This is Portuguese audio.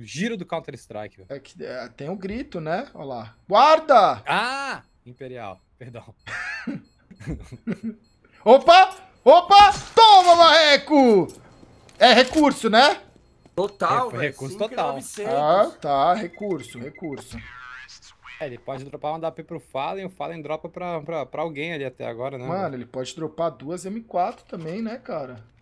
o giro do Counter-Strike. É que é, tem um grito, né? Olha lá. Guarda! Ah! Imperial, perdão. opa! Opa! Toma, Marreco! É recurso, né? Total, Re Recurso total. 900. Ah, tá. Recurso, recurso. É, ele pode dropar um DAP pro Fallen, o Fallen dropa pra, pra, pra alguém ali até agora, né? Mano, mano, ele pode dropar duas M4 também, né, cara?